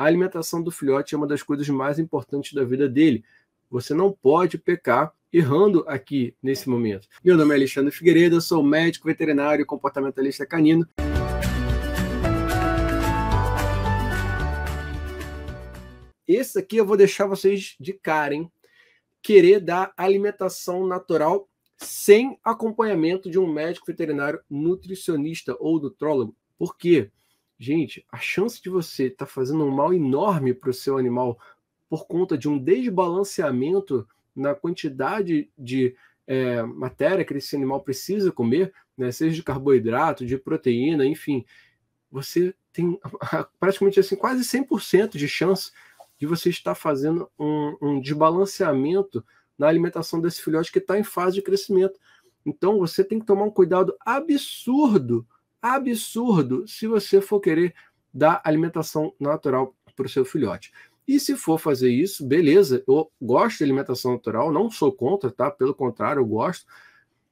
A alimentação do filhote é uma das coisas mais importantes da vida dele. Você não pode pecar errando aqui nesse momento. Meu nome é Alexandre Figueiredo, sou médico veterinário e comportamentalista canino. Esse aqui eu vou deixar vocês de cara, hein? Querer dar alimentação natural sem acompanhamento de um médico veterinário nutricionista ou nutrólogo. Por quê? Gente, a chance de você estar tá fazendo um mal enorme para o seu animal por conta de um desbalanceamento na quantidade de é, matéria que esse animal precisa comer, né, seja de carboidrato, de proteína, enfim, você tem praticamente assim quase 100% de chance de você estar fazendo um, um desbalanceamento na alimentação desse filhote que está em fase de crescimento. Então você tem que tomar um cuidado absurdo absurdo se você for querer dar alimentação natural para o seu filhote. E se for fazer isso, beleza, eu gosto de alimentação natural, não sou contra, tá? Pelo contrário, eu gosto,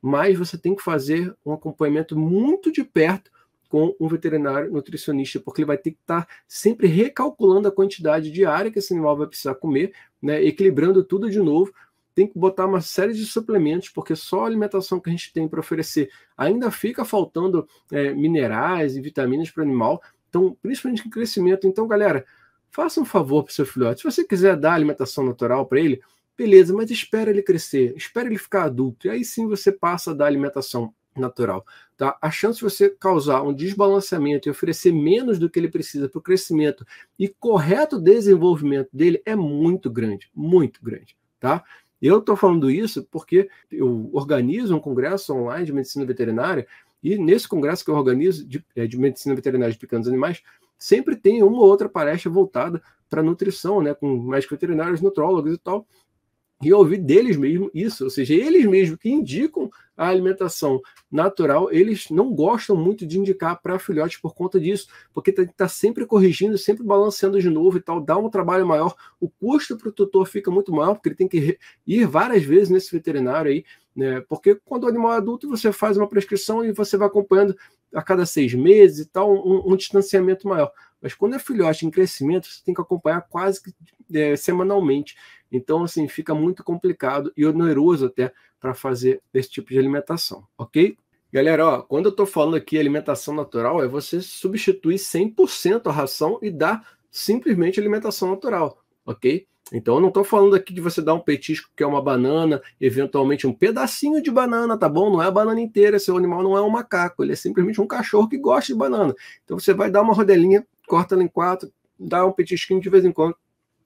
mas você tem que fazer um acompanhamento muito de perto com um veterinário nutricionista, porque ele vai ter que estar tá sempre recalculando a quantidade diária que esse animal vai precisar comer, né, equilibrando tudo de novo, tem que botar uma série de suplementos, porque só a alimentação que a gente tem para oferecer ainda fica faltando é, minerais e vitaminas para o animal, então, principalmente em crescimento. Então, galera, faça um favor para o seu filhote. Se você quiser dar alimentação natural para ele, beleza, mas espera ele crescer, espera ele ficar adulto, e aí sim você passa a dar alimentação natural. Tá? A chance de você causar um desbalanceamento e oferecer menos do que ele precisa para o crescimento e correto desenvolvimento dele é muito grande, muito grande. Tá? Eu estou falando isso porque eu organizo um congresso online de medicina veterinária e nesse congresso que eu organizo de, é, de medicina veterinária de pequenos animais, sempre tem uma ou outra palestra voltada para nutrição, né, com médicos veterinários, nutrólogos e tal e ouvir deles mesmos isso, ou seja, eles mesmos que indicam a alimentação natural, eles não gostam muito de indicar para filhotes por conta disso, porque tem tá, que estar tá sempre corrigindo, sempre balanceando de novo e tal, dá um trabalho maior, o custo para o tutor fica muito maior, porque ele tem que ir várias vezes nesse veterinário aí, né? Porque quando o animal é adulto, você faz uma prescrição e você vai acompanhando a cada seis meses e tal, um, um distanciamento maior. Mas quando é filhote em crescimento, você tem que acompanhar quase que é, semanalmente. Então, assim, fica muito complicado e oneroso até para fazer esse tipo de alimentação, ok? Galera, ó, quando eu estou falando aqui alimentação natural, é você substituir 100% a ração e dar simplesmente alimentação natural, ok? Então, eu não estou falando aqui de você dar um petisco que é uma banana, eventualmente um pedacinho de banana, tá bom? Não é a banana inteira, seu animal não é um macaco, ele é simplesmente um cachorro que gosta de banana. Então, você vai dar uma rodelinha, corta ela em quatro, dá um petisquinho de vez em quando,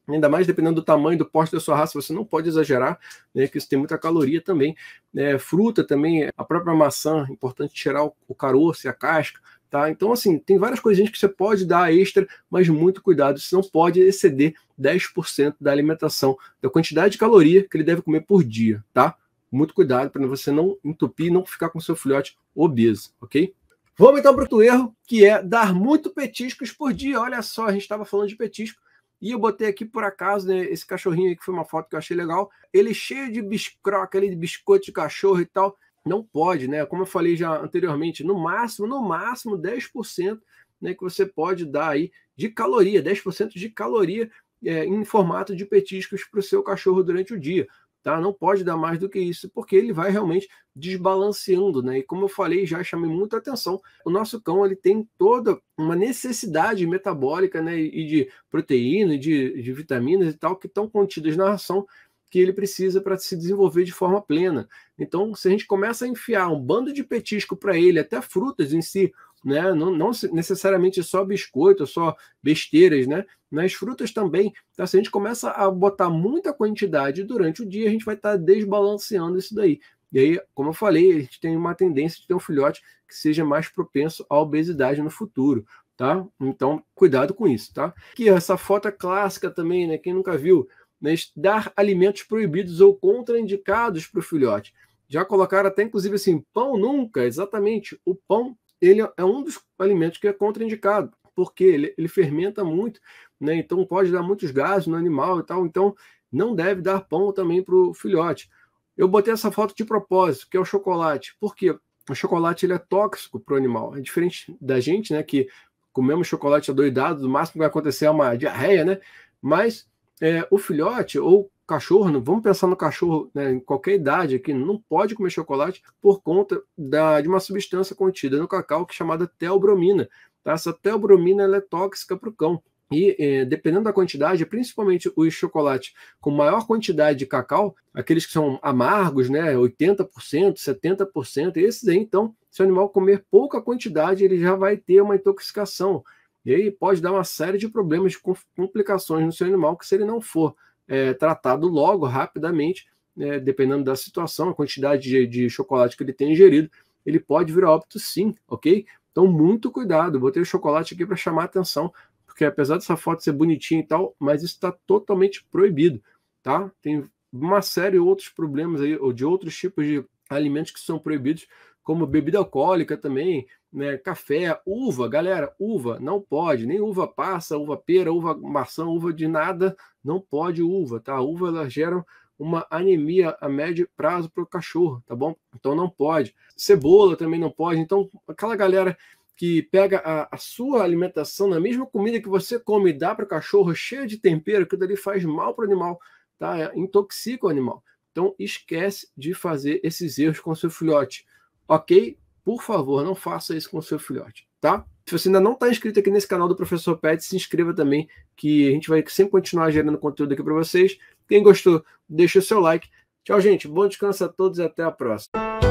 Ainda mais dependendo do tamanho do porte da sua raça, você não pode exagerar, né, que isso tem muita caloria também. É, fruta também, a própria maçã, é importante tirar o, o caroço e a casca, Tá? Então, assim, tem várias coisinhas que você pode dar extra, mas muito cuidado, você não pode exceder 10% da alimentação, da quantidade de caloria que ele deve comer por dia, tá? Muito cuidado para você não entupir, não ficar com seu filhote obeso, ok? Vamos então para outro erro, que é dar muito petiscos por dia. Olha só, a gente estava falando de petisco, e eu botei aqui, por acaso, né, esse cachorrinho aí, que foi uma foto que eu achei legal. Ele é cheio de biscroca ali, de biscoito de cachorro e tal. Não pode, né? Como eu falei já anteriormente, no máximo, no máximo 10% né, que você pode dar aí de caloria, 10% de caloria é, em formato de petiscos para o seu cachorro durante o dia tá? Não pode dar mais do que isso, porque ele vai realmente desbalanceando, né? E como eu falei, já chamei muita atenção, o nosso cão ele tem toda uma necessidade metabólica, né? E de proteína, de, de vitaminas e tal, que estão contidas na ração que ele precisa para se desenvolver de forma plena. Então, se a gente começa a enfiar um bando de petisco para ele, até frutas em si, né? Não, não necessariamente só biscoito, só besteiras, né? Nas frutas também. Então, se assim, a gente começa a botar muita quantidade durante o dia, a gente vai estar tá desbalanceando isso daí. E aí, como eu falei, a gente tem uma tendência de ter um filhote que seja mais propenso à obesidade no futuro, tá? Então, cuidado com isso, tá? que essa foto é clássica também, né? Quem nunca viu, né? Dar alimentos proibidos ou contraindicados para o filhote. Já colocaram até, inclusive, assim, pão nunca, exatamente. O pão ele é um dos alimentos que é contraindicado, porque ele, ele fermenta muito, né? Então pode dar muitos gases no animal e tal. Então não deve dar pão também para o filhote. Eu botei essa foto de propósito, que é o chocolate. Por quê? O chocolate ele é tóxico para o animal. É diferente da gente, né? Que comemos chocolate adoidado, o máximo que vai acontecer é uma diarreia, né? Mas é, o filhote ou cachorro, vamos pensar no cachorro né, em qualquer idade aqui, não pode comer chocolate por conta da, de uma substância contida no cacau que é chamada teobromina. Tá? Essa teobromina é tóxica para o cão. E eh, dependendo da quantidade, principalmente os chocolates com maior quantidade de cacau, aqueles que são amargos, né, 80%, 70%, esses aí, então, se o animal comer pouca quantidade, ele já vai ter uma intoxicação. E aí pode dar uma série de problemas, de complicações no seu animal, que se ele não for é, tratado logo, rapidamente, né, dependendo da situação, a quantidade de, de, chocolate que ele tem ingerido, ele pode vir a óbito sim, ok? Então, muito cuidado. Botei o chocolate aqui para chamar a atenção, porque apesar dessa foto ser bonitinha e tal, mas isso está totalmente proibido, tá? Tem uma série de outros problemas aí, ou de outros tipos de alimentos que são proibidos, como bebida alcoólica também, né, café, uva, galera, uva não pode, nem uva passa, uva pera, uva maçã, uva de nada, não pode uva, tá? A uva ela gera uma anemia a médio prazo para o cachorro, tá bom? Então não pode. Cebola também não pode. Então, aquela galera que pega a, a sua alimentação na mesma comida que você come e dá para o cachorro, cheia de tempero, que dali faz mal para o animal, tá? Intoxica o animal. Então esquece de fazer esses erros com seu filhote. Ok? Por favor, não faça isso com o seu filhote, tá? Se você ainda não está inscrito aqui nesse canal do Professor Pet, se inscreva também, que a gente vai sempre continuar gerando conteúdo aqui para vocês. Quem gostou, deixa o seu like. Tchau, gente. Bom descanso a todos e até a próxima.